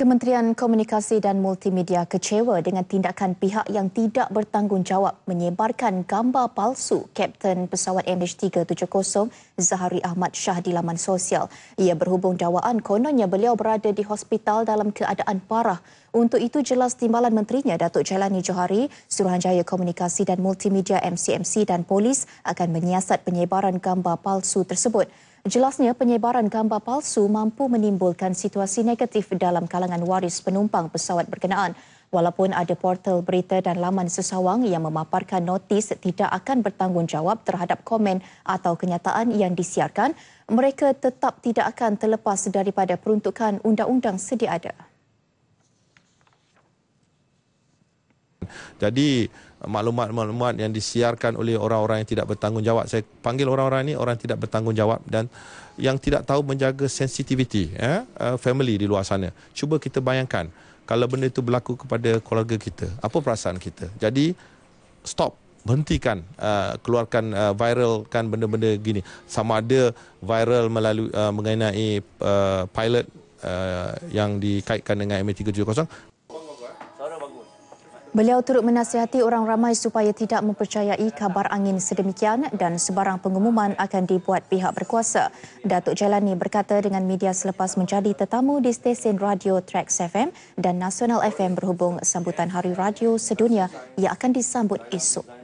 Kementerian Komunikasi dan Multimedia kecewa dengan tindakan pihak yang tidak bertanggungjawab menyebarkan gambar palsu Kapten pesawat MH370 Zahari Ahmad Shah di laman sosial. Ia berhubung dawaan kononnya beliau berada di hospital dalam keadaan parah. Untuk itu jelas timbalan menterinya Datuk Jalani Johari, Suruhanjaya Komunikasi dan Multimedia MCMC dan polis akan menyiasat penyebaran gambar palsu tersebut. Jelasnya penyebaran gambar palsu mampu menimbulkan situasi negatif dalam kalangan waris penumpang pesawat berkenaan. Walaupun ada portal berita dan laman sesawang yang memaparkan notis tidak akan bertanggungjawab terhadap komen atau kenyataan yang disiarkan, mereka tetap tidak akan terlepas daripada peruntukan undang-undang sedia ada. Jadi maklumat-maklumat yang disiarkan oleh orang-orang yang tidak bertanggungjawab, saya panggil orang-orang ini orang tidak bertanggungjawab dan yang tidak tahu menjaga sensitiviti ya, eh, family di luar sana. Cuba kita bayangkan kalau benda itu berlaku kepada keluarga kita, apa perasaan kita? Jadi stop berhentikan uh, keluarkan uh, viralkan benda-benda gini sama ada viral melalui uh, mengenai uh, pilot uh, yang dikaitkan dengan MA370 Beliau turut menasihati orang ramai supaya tidak mempercayai kabar angin sedemikian dan sebarang pengumuman akan dibuat pihak berkuasa. Datuk Jalani berkata dengan media selepas menjadi tetamu di stesen radio Trax FM dan Nasional FM berhubung sambutan Hari Radio Sedunia yang akan disambut esok.